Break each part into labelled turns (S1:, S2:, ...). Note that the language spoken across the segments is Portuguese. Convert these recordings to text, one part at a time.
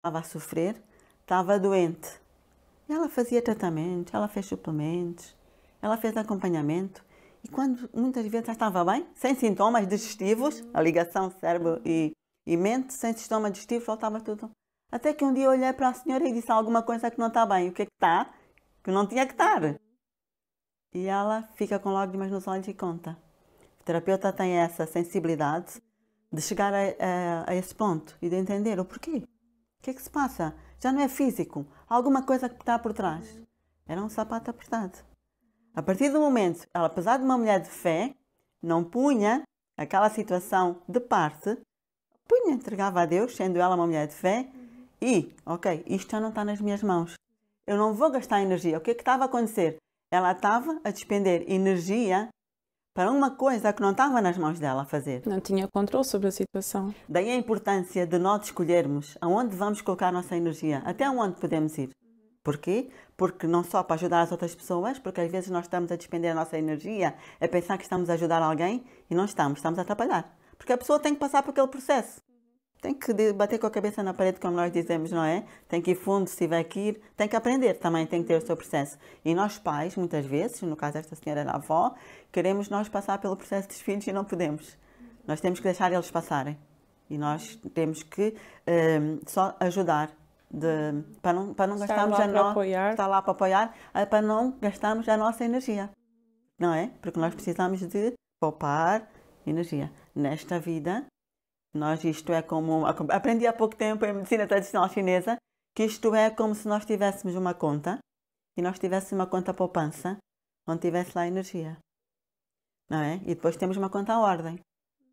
S1: estava a sofrer, estava doente. Ela fazia tratamento, ela fez suplementos, ela fez acompanhamento e quando muitas vezes ela estava bem, sem sintomas digestivos, a ligação cérebro e, e mente, sem sintomas digestivos, faltava tudo. Até que um dia eu olhei para a senhora e disse alguma coisa que não está bem. O que é que está? Que não tinha que estar. E ela fica com lágrimas nos olhos e conta. O terapeuta tem essa sensibilidade de chegar a, a, a esse ponto e de entender o porquê. O que é que se passa? Já não é físico. Há alguma coisa que está por trás. Era um sapato apertado. A partir do momento, ela, apesar de uma mulher de fé, não punha aquela situação de parte, punha, entregava a Deus, sendo ela uma mulher de fé, e, ok, isto já não está nas minhas mãos. Eu não vou gastar energia. O que é que estava a acontecer? Ela estava a despender energia para uma coisa que não estava nas mãos dela fazer. Não
S2: tinha controle sobre a situação.
S1: Daí a importância de nós escolhermos aonde vamos colocar nossa energia, até onde podemos ir. Porquê? Porque não só para ajudar as outras pessoas, porque às vezes nós estamos a despender a nossa energia a pensar que estamos a ajudar alguém e não estamos, estamos a atrapalhar. Porque a pessoa tem que passar por aquele processo. Tem que bater com a cabeça na parede, como nós dizemos, não é? Tem que ir fundo se tiver que ir. Tem que aprender também, tem que ter o seu processo. E nós pais, muitas vezes, no caso desta senhora da avó, queremos nós passar pelo processo dos filhos e não podemos. Nós temos que deixar eles passarem. E nós temos que um, só ajudar. De, para não, para não gastarmos a nossa... Estar lá para apoiar. Eh, para não gastarmos a nossa energia. Não é? Porque nós precisamos de poupar energia. Nesta vida, nós, isto é como. Aprendi há pouco tempo em medicina tradicional chinesa que isto é como se nós tivéssemos uma conta e nós tivéssemos uma conta poupança onde tivesse lá energia. Não é? E depois temos uma conta à ordem.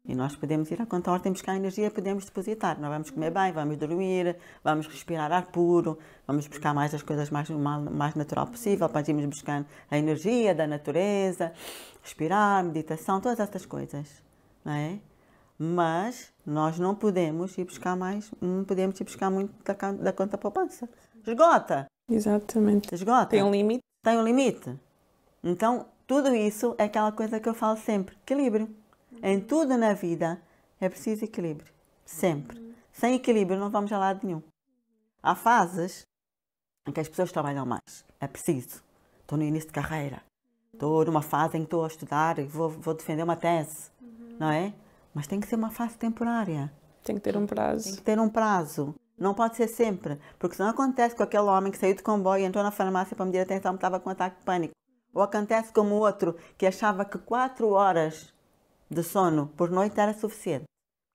S1: E nós podemos ir à conta à ordem buscar energia, podemos depositar. Nós vamos comer bem, vamos dormir, vamos respirar ar puro, vamos buscar mais as coisas mais, mais natural possível, para irmos buscando a energia da natureza, respirar, meditação, todas essas coisas. Não é? mas nós não podemos ir buscar mais, não podemos ir buscar muito da, da conta poupança. Esgota! Exatamente. Esgota. Tem um limite. Tem um limite. Então, tudo isso é aquela coisa que eu falo sempre: equilíbrio. Em tudo na vida é preciso equilíbrio. Sempre. Sem equilíbrio não vamos a lado nenhum. Há fases em que as pessoas trabalham mais. É preciso. Estou no início de carreira. Estou numa fase em que estou a estudar e vou, vou defender uma tese. Não é? Mas tem que ser uma fase temporária. Tem que ter um prazo. Tem que ter um prazo. Não pode ser sempre, porque senão acontece com aquele homem que saiu de comboio e entrou na farmácia para medir a atenção que estava com um ataque de pânico. Ou acontece como o outro que achava que quatro horas de sono por noite era suficiente.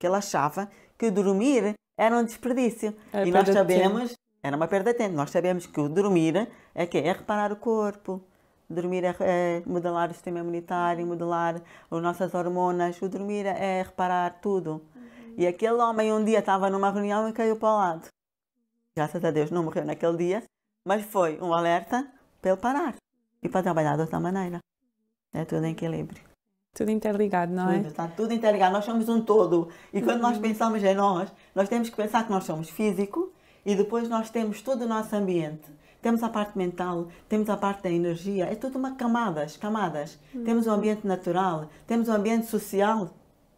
S1: Que ele achava que dormir era um desperdício. É e nós sabemos, era uma perda de tempo. Nós sabemos que o dormir é que é reparar o corpo, Dormir é, é modelar o sistema imunitário, modelar as nossas hormonas. O dormir é reparar tudo. Uhum. E aquele homem um dia estava numa reunião e caiu para o lado. Graças a Deus não morreu naquele dia, mas foi um alerta para ele parar e para trabalhar de outra maneira. É tudo em equilíbrio. Tudo interligado, não é? tudo, é? Está tudo interligado. Nós somos um todo. E quando uhum. nós pensamos em nós, nós temos que pensar que nós somos físico e depois nós temos todo o nosso ambiente temos a parte mental, temos a parte da energia, é tudo uma camadas, camadas. Uhum. Temos o um uhum. ambiente natural, temos o um ambiente social.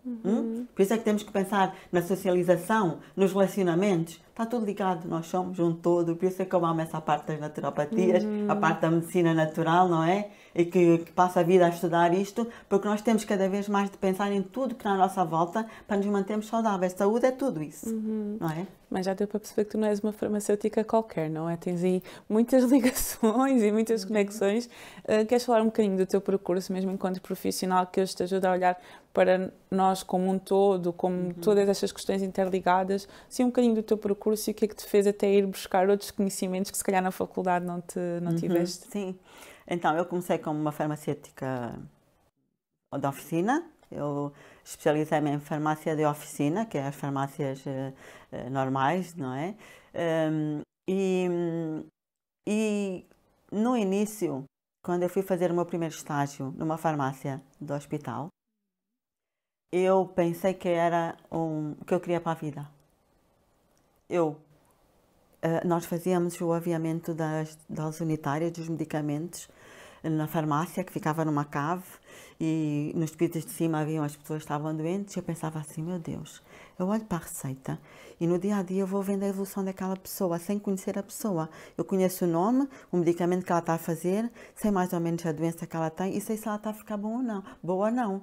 S1: Hum? Uhum. Hum? Por isso é que temos que pensar na socialização, nos relacionamentos, está tudo ligado, nós somos um todo, por isso é que eu amo essa parte das naturopatias, uhum. a parte da medicina natural, não é? E que, que, passa a vida a estudar isto, porque nós temos cada vez mais de pensar em tudo que está à nossa volta para nos mantermos saudáveis. Saúde é tudo isso, uhum. não é? Mas já deu para perceber que tu não és uma
S2: farmacêutica qualquer, não é? Tens aí muitas ligações e muitas uhum. conexões. Uh, queres falar um bocadinho do teu percurso, mesmo enquanto profissional, que hoje te ajuda a olhar para nós como um todo, como uhum. todas estas questões interligadas? Sim, um bocadinho do teu percurso percurso e o que é que te fez até ir buscar outros conhecimentos que se calhar na faculdade não, te, não uhum. tiveste?
S1: Sim, então eu comecei como uma farmacêutica da oficina, eu especializei-me em farmácia de oficina, que é as farmácias uh, normais, não é? Um, e, e no início, quando eu fui fazer o meu primeiro estágio numa farmácia do hospital, eu pensei que era um que eu queria para a vida eu eh, nós fazíamos o aviamento das, das unitárias dos medicamentos na farmácia que ficava numa cave e nos pisos de cima haviam as pessoas que estavam doentes. Eu pensava assim, meu Deus, eu olho para a receita e no dia a dia eu vou vendo a evolução daquela pessoa sem conhecer a pessoa. Eu conheço o nome, o medicamento que ela está a fazer, sei mais ou menos a doença que ela tem e sei se ela está a ficar boa ou não, boa ou não.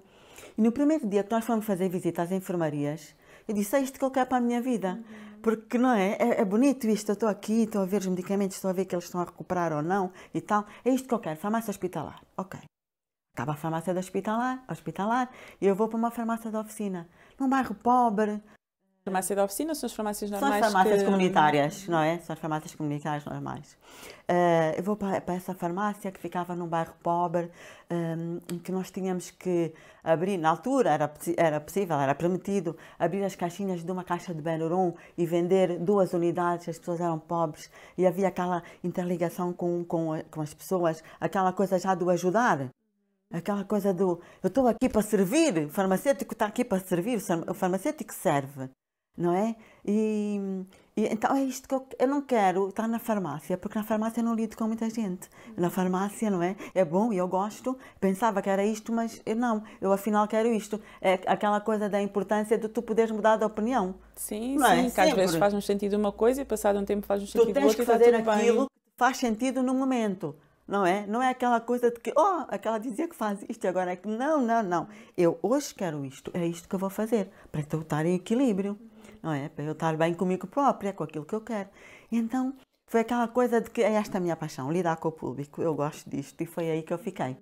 S1: E no primeiro dia que nós fomos fazer visita às enfermarias, eu disse, é isto que eu quero para a minha vida. Uhum. Porque, não é? É, é bonito isto, eu estou aqui, estou a ver os medicamentos, estou a ver que eles estão a recuperar ou não e tal. É isto que eu quero, farmácia hospitalar. Ok. Acaba a farmácia da hospitalar, hospitalar, e eu vou para uma farmácia da oficina. Num bairro pobre,
S2: Farmácia da oficina são as farmácias
S1: normais? São as farmácias que... comunitárias, não é? São as farmácias comunitárias normais. Uh, eu vou para, essa farmácia que ficava num bairro pobre, um, eh, que nós tínhamos que abrir, na altura era, era possível, era permitido, abrir as caixinhas de uma caixa de Benurum e vender duas unidades, as pessoas eram pobres e havia aquela interligação com, com, com as pessoas, aquela coisa já do ajudar. Aquela coisa do eu estou aqui para servir, o farmacêutico está aqui para servir, o farmacêutico serve não é? E, e então é isto que eu, eu, não quero estar na farmácia, porque na farmácia eu não lido com muita gente. Na farmácia, não é? É bom e eu gosto, pensava que era isto, mas eu não, eu afinal quero isto. É aquela coisa da importância de tu poderes mudar de opinião. Sim, não é? sim, é? que Sempre. às vezes faz-nos sentido uma coisa e passado um tempo faz-nos sentido outra. Tu tens outro, que tá fazer aquilo bem. que faz sentido no momento não é? Não é aquela coisa de que, oh, aquela dizia que faz isto, agora é que, não, não, não. Eu hoje quero isto, é isto que eu vou fazer, para eu estar em equilíbrio não é? Para eu estar bem comigo própria, com aquilo que eu quero. E então foi aquela coisa de que é esta a minha paixão, lidar com o público, eu gosto disto, e foi aí que eu fiquei.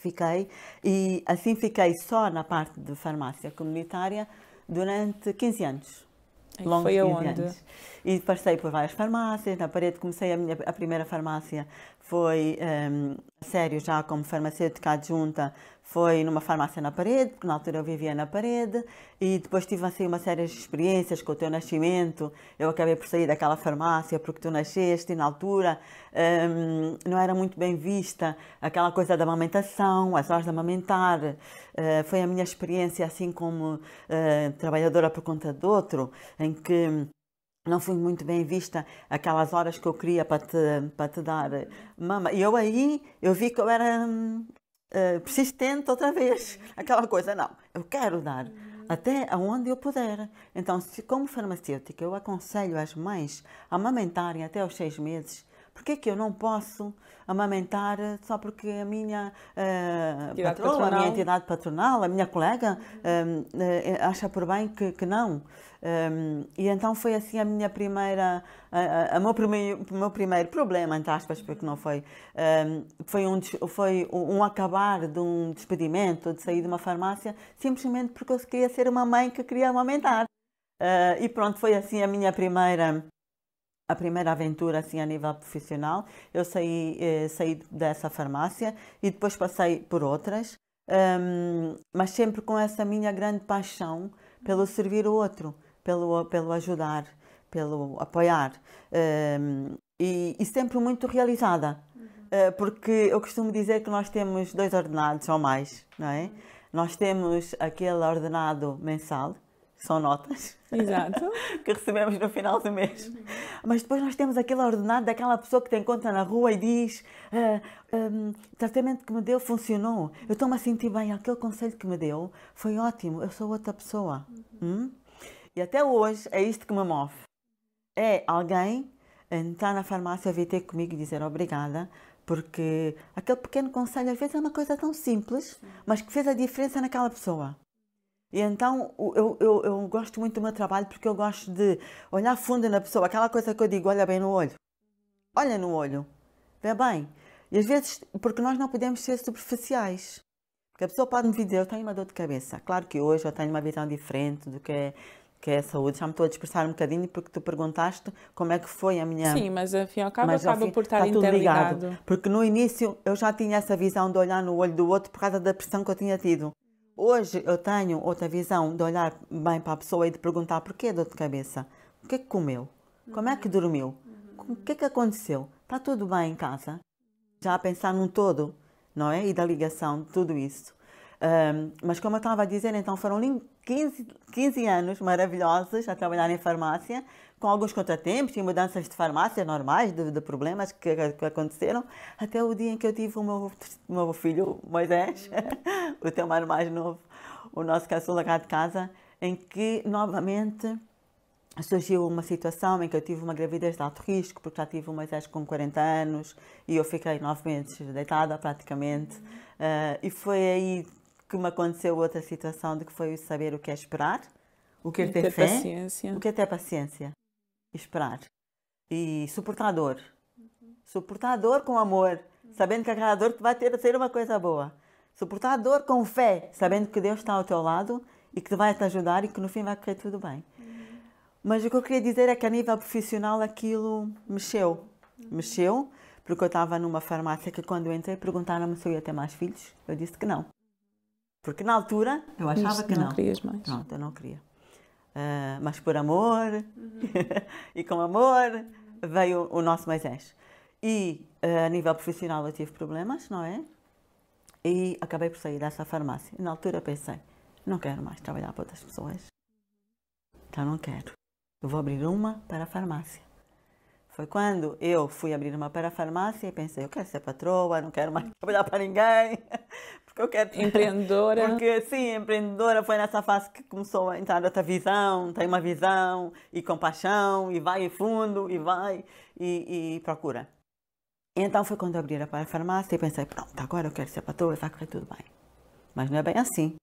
S1: Fiquei, e assim fiquei só na parte de farmácia comunitária durante 15 anos. Longos foi 15 anos. E passei por várias farmácias, na parede comecei a minha a primeira farmácia, foi um, sério já como farmacêutica adjunta foi numa farmácia na parede, porque na altura eu vivia na parede, e depois tive assim uma série de experiências com o teu nascimento. Eu acabei por sair daquela farmácia porque tu nasceste e na altura um, não era muito bem vista aquela coisa da amamentação, as horas de amamentar. Uh, foi a minha experiência assim como uh, trabalhadora por conta de outro, em que não fui muito bem vista aquelas horas que eu queria para te, para te dar mama. E eu aí, eu vi que eu era hum, eh, persistente outra vez. Aquela coisa, não, eu quero dar até aonde eu puder. Então, se, como farmacêutica, eu aconselho as mães a amamentarem até aos seis meses Porquê é que eu não posso amamentar só porque a minha uh, patroa, patronal. a minha entidade patronal, a minha colega uh, acha por bem que, que não? Um, ehm, e então foi assim a minha primeira, o meu primeiro, meu primeiro problema, entre aspas, porque não foi, um, ehm, foi, um, foi um acabar de um despedimento, de sair de uma farmácia, simplesmente porque eu queria ser uma mãe que queria amamentar. Uh, e pronto, foi assim a minha primeira a primeira aventura assim a nível profissional. Eu saí, eh, saí dessa farmácia e depois passei por outras, um, ehm, mas sempre com essa minha grande paixão pelo servir o outro, pelo, pelo ajudar, pelo apoiar um, ehm, e, e, sempre muito realizada. Uhum. Eh, porque eu costumo dizer que nós temos dois ordenados ou mais, não é? Uhum. Nós temos aquele ordenado mensal, são notas Exato. que recebemos no final do mês. Uhum. Mas depois nós temos aquele ordenado daquela pessoa que tem conta na rua e diz: ah, um, tratamento que me deu funcionou, eu estou-me a sentir bem, aquele conselho que me deu foi ótimo, eu sou outra pessoa. Uhum. Hum? E até hoje é isto que me move. É alguém entrar na farmácia, vir ter comigo e dizer obrigada, porque aquele pequeno conselho às vezes é uma coisa tão simples, mas que fez a diferença naquela pessoa. E então eu, eu, eu gosto muito do meu trabalho porque eu gosto de olhar fundo na pessoa, aquela coisa que eu digo, olha bem no olho. Olha no olho, vê bem. E às vezes, porque nós não podemos ser superficiais. Porque a pessoa pode me dizer, eu tenho uma dor de cabeça. Claro que hoje eu tenho uma visão diferente do que é que é a saúde. Já me estou a dispersar um bocadinho porque tu perguntaste como é que foi a minha. Sim, mas
S2: afinal acaba, mas, acaba por estar tá interligado. Ligado.
S1: Porque no início eu já tinha essa visão de olhar no olho do outro por causa da pressão que eu tinha tido. Hoje eu tenho outra visão de olhar bem para a pessoa e de perguntar porquê dor de cabeça. O que é que comeu? Como é que dormiu? O que é que aconteceu? Está tudo bem em casa? Já a pensar num todo, não é? E da ligação de tudo isso. Um, mas como eu estava a dizer, então foram 15, 15 anos maravilhosos a trabalhar em farmácia, com alguns contratempos e mudanças de farmácia normais, de, de problemas que, que, aconteceram, até o dia em que eu tive o meu, o meu filho, Moisés, o teu mar mais novo, o nosso caçula cá de casa, em que novamente surgiu uma situação em que eu tive uma gravidez de alto risco, porque já tive o Moisés com 40 anos e eu fiquei nove meses deitada praticamente. Uhum. Uh, e foi aí que me aconteceu outra situação de que foi saber o que é esperar, o que é ter, ter fé, paciência. o que é ter paciência esperar. E suportar a dor. Uhum. Suportar a dor com amor, uhum. sabendo que aquela dor vai ter ser uma coisa boa. Suportar a dor com fé, sabendo que Deus está ao teu lado e que vai te ajudar e que no fim vai correr tudo bem. Uhum. Mas o que eu queria dizer é que a nível profissional aquilo mexeu. Uhum. Mexeu, porque eu estava numa farmácia que quando entrei perguntaram-me se eu ia ter mais filhos. Eu disse que não. Porque na altura eu achava Isto que não. não. Querias mais. Pronto, eu não queria. Ah, mas por amor uhum. e com amor uhum. veio o nosso Moisés. E uh, a nível profissional eu tive problemas, não é? E acabei por sair dessa farmácia. Na altura pensei, não quero mais trabalhar para outras pessoas. Então não quero. Eu vou abrir uma para a farmácia. Foi quando eu fui abrir uma para a farmácia e pensei, eu quero ser patroa, não quero mais trabalhar para ninguém eu quero. Empreendedora. Porque, sim, empreendedora foi nessa fase que começou a entrar essa visão, tem uma visão e compaixão, e vai fundo, e vai, e, e procura. Então foi quando eu abri a farmácia e pensei, pronto, agora eu quero ser patroa e vai correr tudo bem. Mas não é bem assim.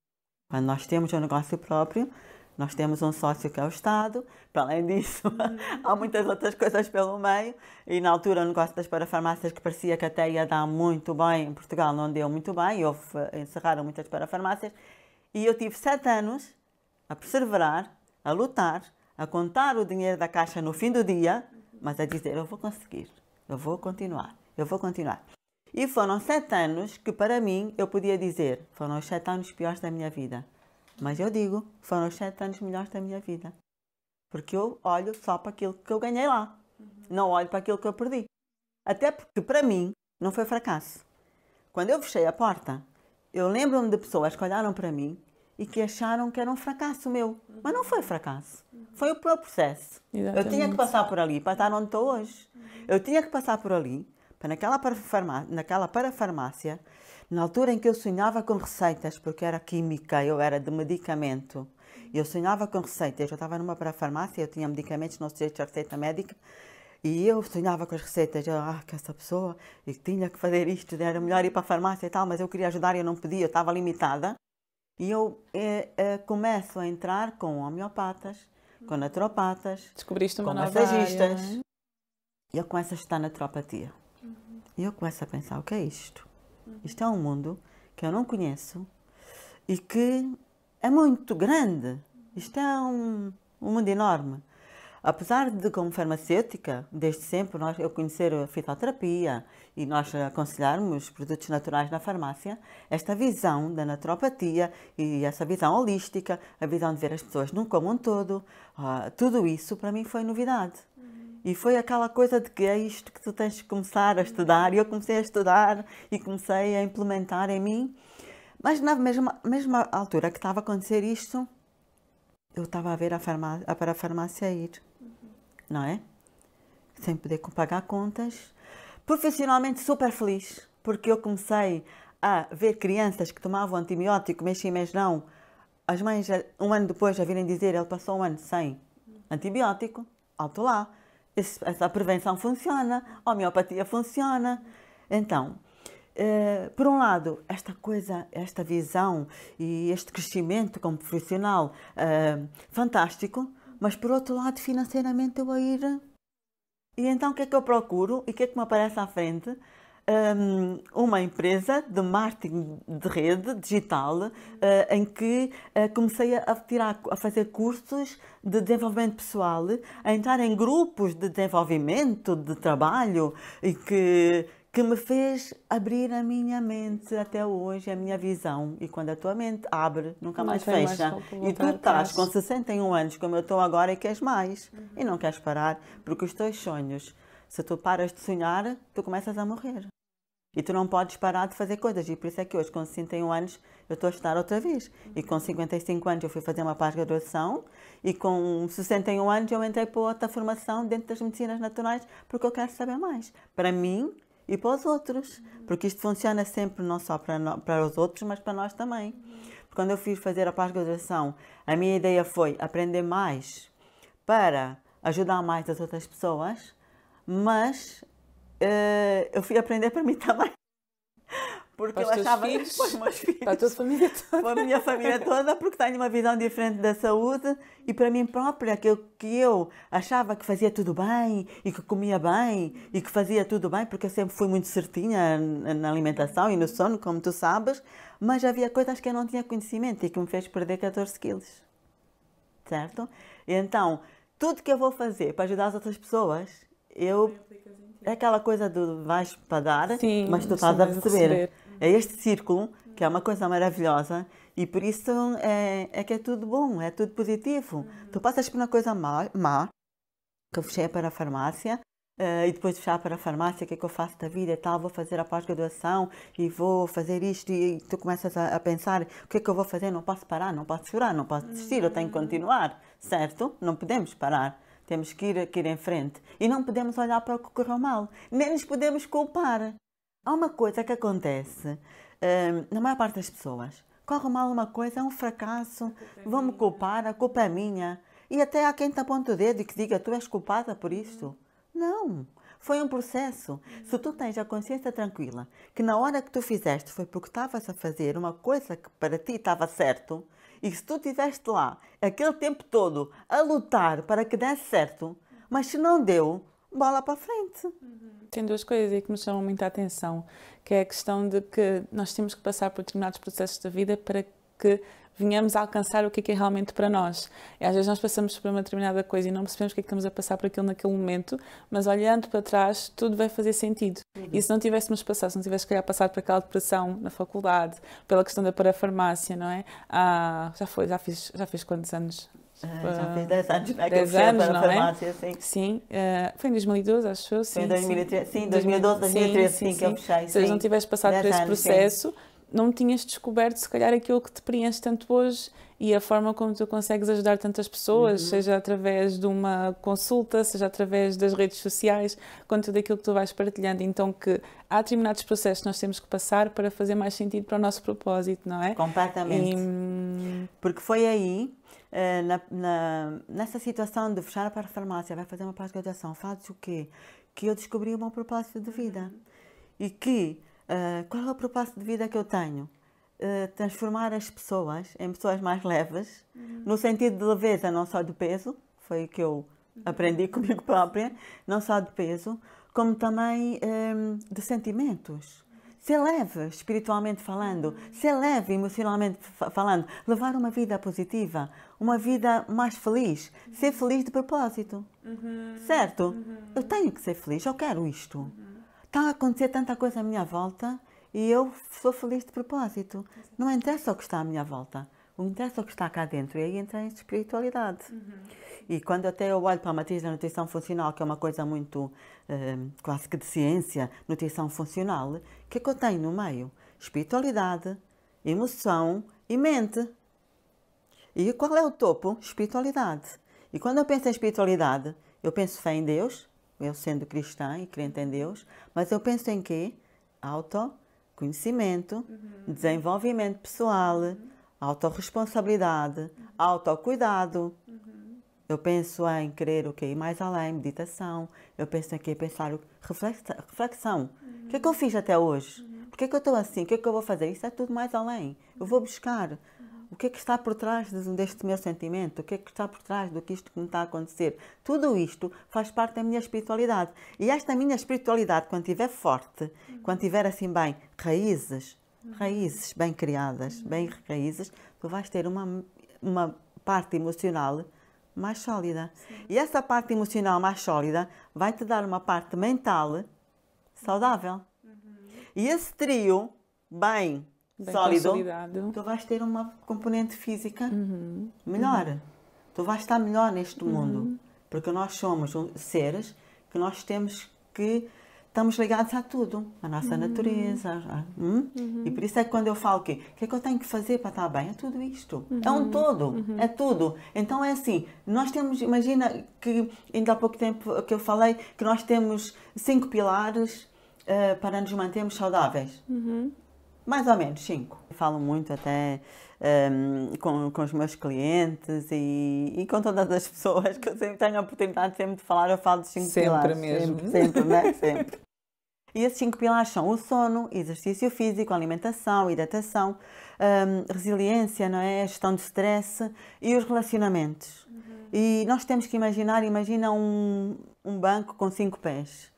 S1: Quando nós temos um negócio próprio, nós temos um sócio que é o Estado, para além disso, há muitas outras coisas pelo meio. E na altura o negócio das parafarmácias, que parecia que até ia dar muito bem, em Portugal não deu muito bem, houve, encerraram muitas parafarmácias. E eu tive sete anos a perseverar, a lutar, a contar o dinheiro da caixa no fim do dia, mas a dizer: eu vou conseguir, eu vou continuar, eu vou continuar. E foram sete anos que, para mim, eu podia dizer: foram os sete anos piores da minha vida mas eu digo, foram os sete anos melhores da minha vida. Porque eu olho só para aquilo que eu ganhei lá. Uhum. Não olho para aquilo que eu perdi. Até porque, para mim, não foi fracasso. Quando eu fechei a porta, eu lembro-me de pessoas que olharam para mim e que acharam que era um fracasso meu. Uhum. Mas não foi fracasso. Uhum. Foi o próprio processo. Exatamente. Eu tinha que passar por ali para estar onde estou hoje. Uhum. Eu tinha que passar por ali, para naquela parafarmácia, naquela parafarmácia na altura em que eu sonhava com receitas, porque era química, eu era de medicamento, eu sonhava com receitas, eu estava numa para a farmácia, eu tinha medicamentos, não sei se receita médica, e eu sonhava com as receitas, eu, ah, que essa pessoa, e tinha que fazer isto, era melhor ir para a farmácia e tal, mas eu queria ajudar e eu não podia, eu estava limitada. E eu eh, eh, começo a entrar com homeopatas, com naturopatas, Descobriste uma com massagistas. Área, é? E eu começo a estudar naturopatia. Uhum. E eu começo a pensar, o que é isto? Uhum. Isto é um mundo que eu não conheço e que é muito grande. Isto é um, um mundo enorme. Apesar de, como farmacêutica, desde sempre nós, eu conhecer a fitoterapia e nós aconselharmos produtos naturais na farmácia, esta visão da naturopatia e essa visão holística, a visão de ver as pessoas num como um todo, uh, tudo isso para mim foi novidade. E foi aquela coisa de que é isto que tu tens que começar a estudar. E eu comecei a estudar e comecei a implementar em mim. Mas na mesma, mesma altura que estava a acontecer isto, eu estava a ver a, farmácia, a para a farmácia ir, uhum. não é? Sem poder pagar contas. Profissionalmente super feliz, porque eu comecei a ver crianças que tomavam antibiótico, mês sim, mês não. As mães, um ano depois, já virem dizer, ele passou um ano sem antibiótico, alto lá essa prevenção funciona, a homeopatia funciona. Então, eh, por um lado, esta coisa, esta visão e este crescimento como profissional eh, fantástico, mas por outro lado, financeiramente eu a ir. E então o que é que eu procuro e o que é que me aparece à frente? um, uma empresa de marketing de rede digital uh, em que uh, comecei a, tirar, a fazer cursos de desenvolvimento pessoal, a entrar em grupos de desenvolvimento, de trabalho e que, que me fez abrir a minha mente até hoje, a minha visão. E quando a tua mente abre, nunca não mais fecha. Mais e tu estás com 61 anos, como eu estou agora, e queres mais. Uhum. E não queres parar, porque os teus sonhos, se tu paras de sonhar, tu começas a morrer. E tu não podes parar de fazer coisas. E por isso é que hoje, com 61 anos, eu estou a estudar outra vez. E com 55 anos eu fui fazer uma pós-graduação e com 61 anos eu entrei para outra formação dentro das medicinas naturais porque eu quero saber mais. Para mim e para os outros. Porque isto funciona sempre não só para, para os outros, mas para nós também. Porque quando eu fiz fazer a pós-graduação, a minha ideia foi aprender mais para ajudar mais as outras pessoas, mas uh, eu fui aprender para mim também. Porque eu achava filhos, que foi meus filhos. Para a tua família toda. Para a minha família toda, porque tenho uma visão diferente da saúde e para mim própria, aquilo que eu achava que fazia tudo bem e que comia bem e que fazia tudo bem, porque eu sempre fui muito certinha na alimentação e no sono, como tu sabes, mas havia coisas que eu não tinha conhecimento e que me fez perder 14 quilos. Certo? E então, tudo que eu vou fazer para ajudar as outras pessoas, eu é aquela coisa do vais pagar, sim, mas tu estás a receber. receber. É este círculo que é uma coisa maravilhosa e por isso é, é que é tudo bom, é tudo positivo. Uhum. Tu passas por uma coisa má, má que eu fechei para a farmácia uh, e depois de fechar para a farmácia, o que é que eu faço da vida e tal, vou fazer a pós-graduação e vou fazer isto e, e tu começas a, a, pensar o que é que eu vou fazer, não posso parar, não posso chorar não posso desistir, eu tenho que continuar, certo? Não podemos parar. Temos que ir, que ir em frente e não podemos olhar para o que correu mal, nem nos podemos culpar. Há uma coisa que acontece hum, na maior parte das pessoas. Corre mal uma coisa, é um fracasso, é vão-me culpar, a culpa é minha. E até há quem te aponte o dedo e que diga, tu és culpada por isto. Uhum. Não, foi um processo. Uhum. Se tu tens a consciência tranquila que na hora que tu fizeste foi porque estavas a fazer uma coisa que para ti estava certo, e se tu estiveste lá aquele tempo todo a lutar para que desse certo, mas se não deu, bola para frente. Tem duas coisas aí que me chamam muita atenção, que é a questão de que
S2: nós temos que passar por determinados processos da vida para que venhamos a alcançar o que é, que é realmente para nós. E às vezes nós passamos por uma determinada coisa e não percebemos o que é que estamos a passar por aquilo naquele momento, mas olhando para trás, tudo vai fazer sentido. Uhum. E se não tivéssemos passado, se não tivéssemos, calhar, passado por aquela depressão na faculdade, pela questão da parafarmácia, não é? Ah, já foi, já fiz, já fiz quantos anos? Ah, já ah, fiz 10 anos, né? 10 anos, não é? é? farmácia, Sim, sim uh, foi em 2012, acho eu. Sim, foi em 2013, sim, 2012, 2013, sim, sim, sim, que eu fechei. Se não tivesse passado por esse processo, sim não tinhas descoberto, se calhar, aquilo que te preenche tanto hoje e a forma como tu consegues ajudar tantas pessoas, uhum. seja através de uma consulta, seja através das redes sociais, com tudo aquilo que tu vais partilhando. Então, que há determinados processos que nós temos que passar para fazer
S1: mais sentido para o nosso propósito, não é? Completamente. E... Hum, Porque foi aí, eh, na, na, nessa situação de fechar para a farmácia, vai fazer uma pós-graduação, fazes o quê? Que eu descobri o meu propósito de vida. E que Uh, qual é o propósito de vida que eu tenho? Uh, transformar as pessoas em pessoas mais leves, uhum. no sentido de leveza, não só de peso, foi o que eu uhum. aprendi comigo própria, não só de peso, como também um, de sentimentos. Uhum. Ser leve espiritualmente falando, uhum. ser leve emocionalmente falando, levar uma vida positiva, uma vida mais feliz, ser feliz de propósito. Uhum. Certo? Uhum. Eu tenho que ser feliz, eu quero isto está a acontecer tanta coisa à minha volta e eu sou feliz de propósito. Não interessa o que está à minha volta. O que interessa é o que está cá dentro. E aí entra em espiritualidade. Uhum. E quando até eu olho para a matriz da nutrição funcional, que é uma coisa muito eh, quase que de ciência, nutrição funcional, o que é que eu tenho no meio? Espiritualidade, emoção e mente. E qual é o topo? Espiritualidade. E quando eu penso em espiritualidade, eu penso fé em Deus, eu sendo cristã e crente em Deus, mas eu penso em quê? Autoconhecimento, uhum. desenvolvimento pessoal, uhum. autorresponsabilidade, uhum. autocuidado. Uhum. Eu penso em querer o okay, quê? Ir mais além, meditação. Eu penso em quê? Pensar reflexão. O que é que eu uhum. fiz até hoje? Uhum. Por que é que eu estou assim? O que é que eu vou fazer? Isso é tudo mais além. Eu vou uhum. buscar o que é que está por trás deste meu sentimento? O que é que está por trás do que isto que me está a acontecer? Tudo isto faz parte da minha espiritualidade. E esta minha espiritualidade, quando estiver forte, uhum. quando tiver assim bem raízes, raízes bem criadas, uhum. bem raízes, tu vais ter uma, uma parte emocional mais sólida. Sim. E essa parte emocional mais sólida vai te dar uma parte mental saudável. Uhum. E esse trio, bem Bem sólido, tu vais ter uma componente física uhum. melhor. Uhum. Tu vais estar melhor neste uhum. mundo. Porque nós somos seres que nós temos que estamos ligados a tudo, a nossa uhum. natureza. A, hum? e uhum. por isso é que quando eu falo que o que é que eu tenho que fazer para estar bem, é tudo isto. É um uhum. todo, é tudo. Então é assim, nós temos, imagina que ainda há pouco tempo que eu falei que nós temos cinco pilares uh, para nos mantermos saudáveis. Mais ou menos, cinco. Falo muito até um, ehm, com, com os meus clientes e, e, com todas as pessoas que eu sempre tenho a oportunidade sempre de falar, eu falo dos cinco sempre pilares. Sempre mesmo. Sempre, né? sempre. E esses cinco pilares são o sono, exercício físico, alimentação, hidratação, um, ehm, resiliência, não é? gestão de stress e os relacionamentos. Uhum. E nós temos que imaginar, imagina um, um banco com cinco pés.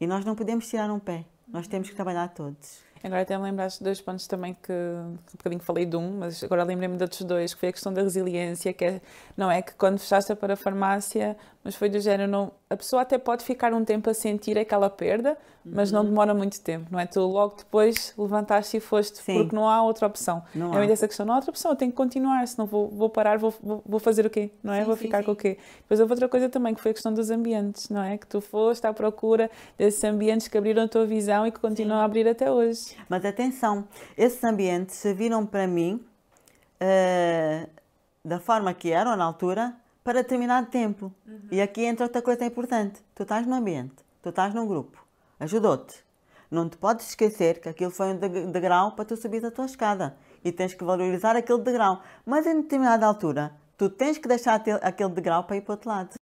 S1: E nós não podemos tirar um pé, nós temos que uhum. trabalhar todos. Agora até me lembraste de
S2: dois pontos também que um bocadinho falei de um, mas agora lembrei-me de outros dois, que foi a questão da resiliência, que é, não é que quando fechaste para a farmácia mas foi do género, não, a pessoa até pode ficar um tempo a sentir aquela perda, mas não uhum. demora muito tempo, não é? Tu logo depois levantaste e foste, Sim. porque não há outra opção. Não é muito essa questão, não há outra opção, eu tenho que continuar, senão vou, vou parar, vou, vou fazer o quê? Não é? Sim, vou ficar sim. com o quê? Depois houve outra coisa também, que foi a questão dos ambientes, não é? Que tu foste à
S1: procura desses ambientes que abriram a tua visão e que continuam a abrir até hoje. Mas atenção, esses ambientes viram para mim, uh, da forma que eram na altura, para determinado tempo. Uhum. E aqui entra outra coisa importante. Tu estás no ambiente, tu estás num grupo, ajudou-te. Não te podes esquecer que aquilo foi um degrau para tu subir a tua escada e tens que valorizar aquele degrau. Mas em determinada altura, tu tens que deixar aquele degrau para ir para o outro lado.